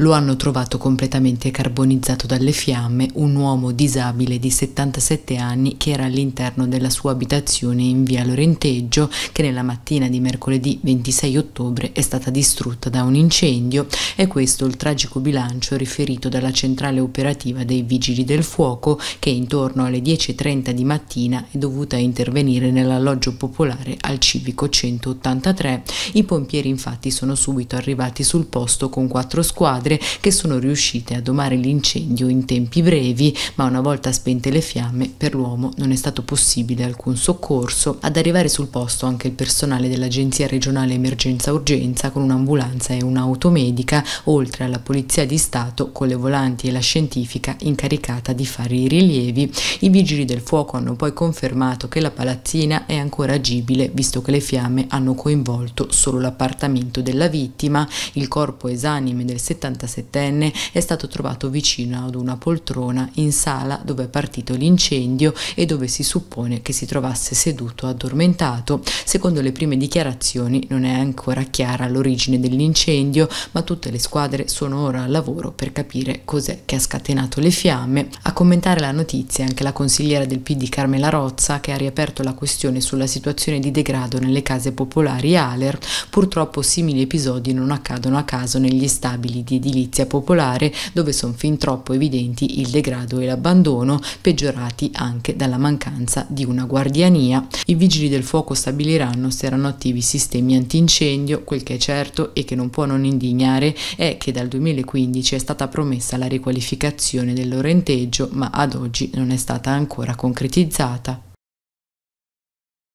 lo hanno trovato completamente carbonizzato dalle fiamme un uomo disabile di 77 anni che era all'interno della sua abitazione in via Lorenteggio che nella mattina di mercoledì 26 ottobre è stata distrutta da un incendio e questo il tragico bilancio riferito dalla centrale operativa dei vigili del fuoco che intorno alle 10.30 di mattina è dovuta intervenire nell'alloggio popolare al civico 183. I pompieri infatti sono subito arrivati sul posto con quattro squadre madre che sono riuscite a domare l'incendio in tempi brevi, ma una volta spente le fiamme per l'uomo non è stato possibile alcun soccorso. Ad arrivare sul posto anche il personale dell'Agenzia regionale Emergenza Urgenza con un'ambulanza e un'automedica, oltre alla Polizia di Stato con le volanti e la scientifica incaricata di fare i rilievi. I vigili del fuoco hanno poi confermato che la palazzina è ancora agibile visto che le fiamme hanno coinvolto solo l'appartamento della vittima. Il corpo esanime del 70 77enne, è stato trovato vicino ad una poltrona in sala dove è partito l'incendio e dove si suppone che si trovasse seduto addormentato. Secondo le prime dichiarazioni non è ancora chiara l'origine dell'incendio, ma tutte le squadre sono ora al lavoro per capire cos'è che ha scatenato le fiamme. A commentare la notizia è anche la consigliera del PD Carmela Rozza che ha riaperto la questione sulla situazione di degrado nelle case popolari Aler. Purtroppo simili episodi non accadono a caso negli stabili di edilizia popolare dove sono fin troppo evidenti il degrado e l'abbandono, peggiorati anche dalla mancanza di una guardiania. I vigili del fuoco stabiliranno se erano attivi sistemi antincendio, quel che è certo e che non può non indignare è che dal 2015 è stata promessa la riqualificazione del Lorenteggio, ma ad oggi non è stata ancora concretizzata.